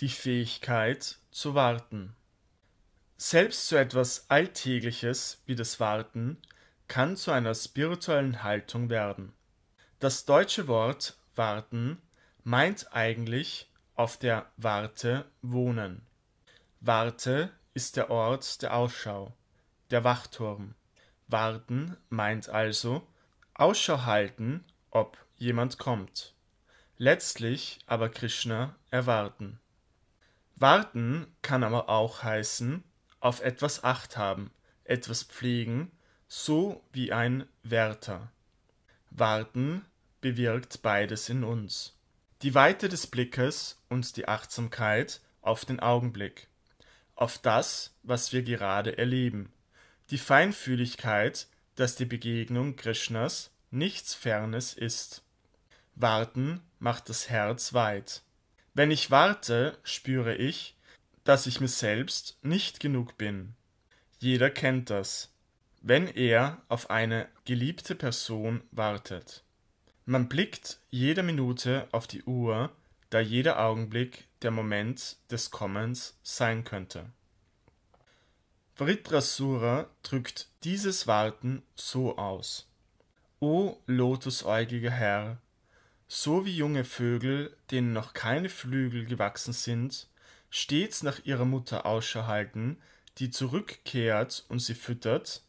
die Fähigkeit zu warten. Selbst so etwas Alltägliches wie das Warten kann zu einer spirituellen Haltung werden. Das deutsche Wort warten meint eigentlich auf der Warte wohnen. Warte ist der Ort der Ausschau, der Wachturm. Warten meint also Ausschau halten, ob jemand kommt. Letztlich aber Krishna erwarten. Warten kann aber auch heißen, auf etwas Acht haben, etwas pflegen, so wie ein Wärter. Warten bewirkt beides in uns. Die Weite des Blickes und die Achtsamkeit auf den Augenblick, auf das, was wir gerade erleben. Die Feinfühligkeit, dass die Begegnung Krishnas nichts Fernes ist. Warten macht das Herz weit. Wenn ich warte, spüre ich, dass ich mir selbst nicht genug bin. Jeder kennt das, wenn er auf eine geliebte Person wartet. Man blickt jede Minute auf die Uhr, da jeder Augenblick der Moment des Kommens sein könnte. Vritrasura drückt dieses Warten so aus. O lotusäugiger Herr, so wie junge Vögel, denen noch keine Flügel gewachsen sind, stets nach ihrer Mutter Ausschau halten, die zurückkehrt und sie füttert,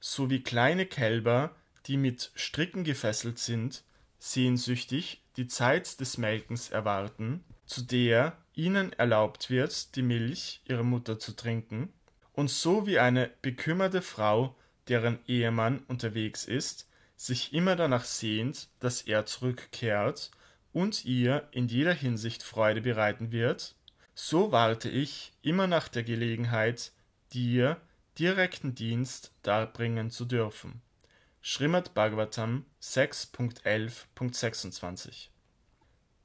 so wie kleine Kälber, die mit Stricken gefesselt sind, sehnsüchtig die Zeit des Melkens erwarten, zu der ihnen erlaubt wird, die Milch ihrer Mutter zu trinken, und so wie eine bekümmerte Frau, deren Ehemann unterwegs ist, sich immer danach sehnt, dass er zurückkehrt und ihr in jeder Hinsicht Freude bereiten wird, so warte ich immer nach der Gelegenheit, dir direkten Dienst darbringen zu dürfen. Srimad Bhagavatam 6.11.26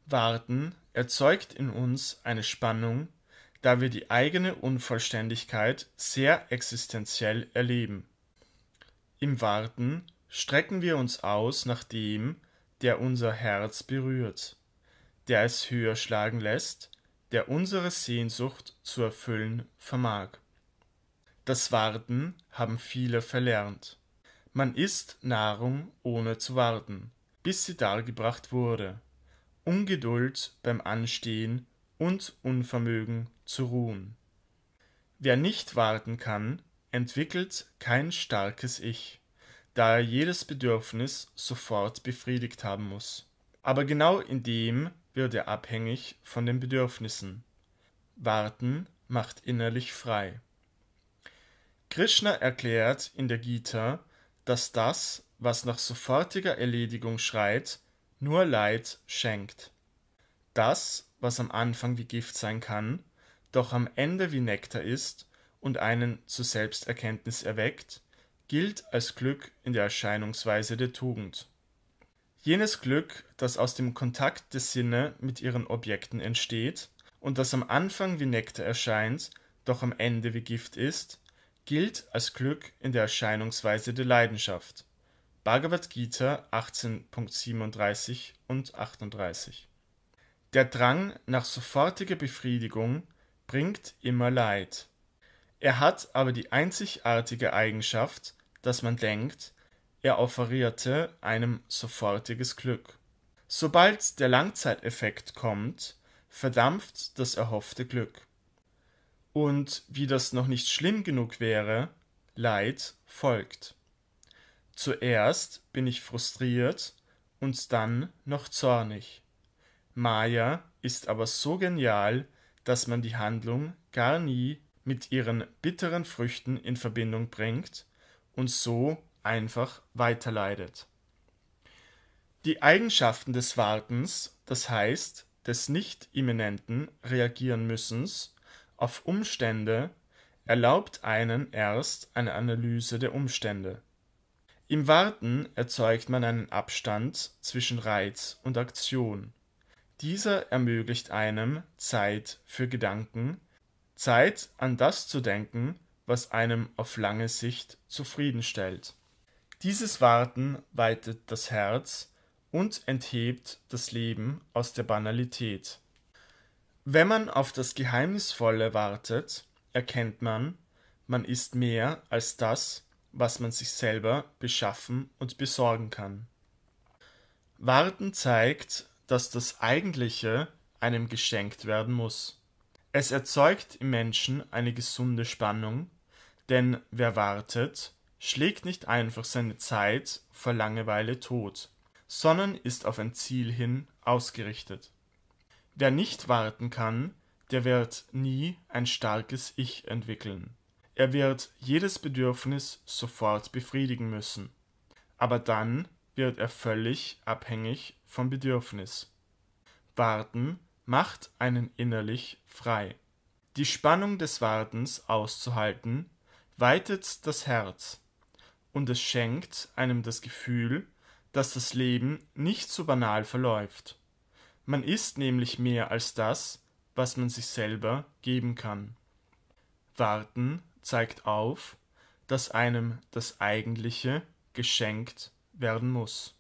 Warten erzeugt in uns eine Spannung, da wir die eigene Unvollständigkeit sehr existenziell erleben. Im Warten strecken wir uns aus nach dem, der unser Herz berührt, der es höher schlagen lässt, der unsere Sehnsucht zu erfüllen vermag. Das Warten haben viele verlernt. Man isst Nahrung ohne zu warten, bis sie dargebracht wurde. Ungeduld beim Anstehen und Unvermögen zu ruhen. Wer nicht warten kann, entwickelt kein starkes Ich da er jedes Bedürfnis sofort befriedigt haben muss. Aber genau in dem wird er abhängig von den Bedürfnissen. Warten macht innerlich frei. Krishna erklärt in der Gita, dass das, was nach sofortiger Erledigung schreit, nur Leid schenkt. Das, was am Anfang wie Gift sein kann, doch am Ende wie Nektar ist und einen zur Selbsterkenntnis erweckt, gilt als Glück in der Erscheinungsweise der Tugend. Jenes Glück, das aus dem Kontakt der Sinne mit ihren Objekten entsteht und das am Anfang wie Nektar erscheint, doch am Ende wie Gift ist, gilt als Glück in der Erscheinungsweise der Leidenschaft. Bhagavad Gita 18.37 und 38 Der Drang nach sofortiger Befriedigung bringt immer Leid. Er hat aber die einzigartige Eigenschaft, dass man denkt, er offerierte einem sofortiges Glück. Sobald der Langzeiteffekt kommt, verdampft das erhoffte Glück. Und wie das noch nicht schlimm genug wäre, Leid folgt. Zuerst bin ich frustriert und dann noch zornig. Maya ist aber so genial, dass man die Handlung gar nie mit ihren bitteren Früchten in Verbindung bringt und so einfach weiterleidet. Die Eigenschaften des Wartens, das heißt des nicht imminenten Reagieren müssens auf Umstände, erlaubt einen erst eine Analyse der Umstände. Im Warten erzeugt man einen Abstand zwischen Reiz und Aktion. Dieser ermöglicht einem Zeit für Gedanken, Zeit an das zu denken, was einem auf lange Sicht zufrieden stellt. Dieses Warten weitet das Herz und enthebt das Leben aus der Banalität. Wenn man auf das Geheimnisvolle wartet, erkennt man, man ist mehr als das, was man sich selber beschaffen und besorgen kann. Warten zeigt, dass das Eigentliche einem geschenkt werden muss. Es erzeugt im Menschen eine gesunde Spannung, denn wer wartet, schlägt nicht einfach seine Zeit vor Langeweile tot, sondern ist auf ein Ziel hin ausgerichtet. Wer nicht warten kann, der wird nie ein starkes Ich entwickeln. Er wird jedes Bedürfnis sofort befriedigen müssen. Aber dann wird er völlig abhängig vom Bedürfnis. Warten macht einen innerlich frei. Die Spannung des Wartens auszuhalten, weitet das Herz und es schenkt einem das Gefühl, dass das Leben nicht so banal verläuft. Man ist nämlich mehr als das, was man sich selber geben kann. Warten zeigt auf, dass einem das Eigentliche geschenkt werden muss.